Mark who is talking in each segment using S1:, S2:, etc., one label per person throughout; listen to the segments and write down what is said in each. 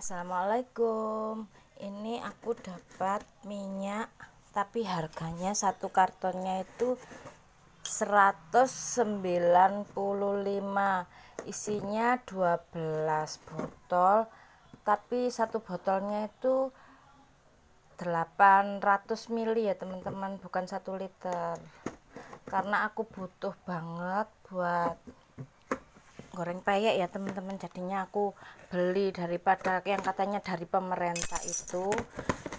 S1: Assalamualaikum ini aku dapat minyak tapi harganya satu kartonnya itu 195 isinya 12 botol tapi satu botolnya itu 800 mili ya teman-teman bukan satu liter karena aku butuh banget buat goreng peyek ya teman-teman jadinya aku beli daripada yang katanya dari pemerintah itu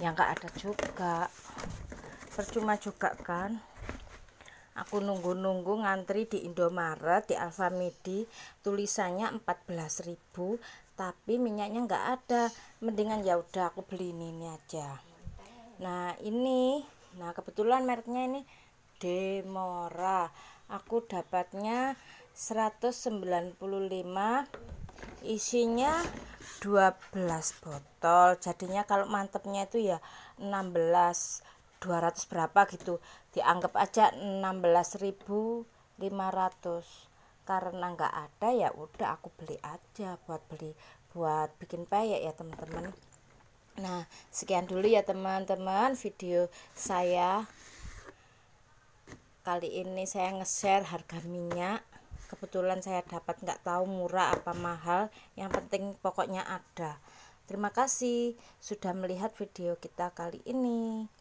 S1: yang enggak ada juga percuma juga kan aku nunggu-nunggu ngantri di Indomaret di Alfamidi tulisannya 14.000 tapi minyaknya enggak ada mendingan ya udah aku beli ini, ini aja nah ini nah kebetulan mereknya ini Demora aku dapatnya 195 isinya 12 botol jadinya kalau mantepnya itu ya 16 200 berapa gitu dianggap aja 16.500 karena enggak ada ya udah aku beli aja buat beli buat bikin payek ya teman-teman nah sekian dulu ya teman-teman video saya kali ini saya nge-share harga minyak kebetulan saya dapat nggak tahu murah apa mahal yang penting pokoknya ada terima kasih sudah melihat video kita kali ini